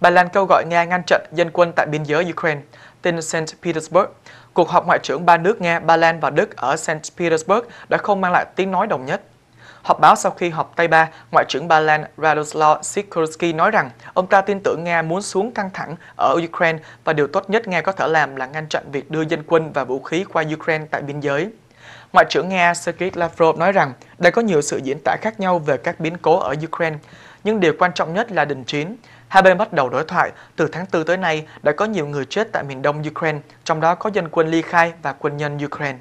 Bà Lan kêu gọi Nga ngăn chặn dân quân tại biên giới Ukraine, tên St. Petersburg. Cuộc họp ngoại trưởng ba nước Nga, Ba Lan và Đức ở St. Petersburg đã không mang lại tiếng nói đồng nhất. Họp báo sau khi họp Tây ba, Ngoại trưởng Ba Lan Radoslaw Sikorsky nói rằng ông ta tin tưởng Nga muốn xuống căng thẳng ở Ukraine và điều tốt nhất Nga có thể làm là ngăn chặn việc đưa dân quân và vũ khí qua Ukraine tại biên giới. Ngoại trưởng Nga Sergei Lavrov nói rằng đã có nhiều sự diễn tả khác nhau về các biến cố ở Ukraine, nhưng điều quan trọng nhất là đình chiến. Hai bên bắt đầu đối thoại, từ tháng 4 tới nay đã có nhiều người chết tại miền đông Ukraine, trong đó có dân quân ly khai và quân nhân Ukraine.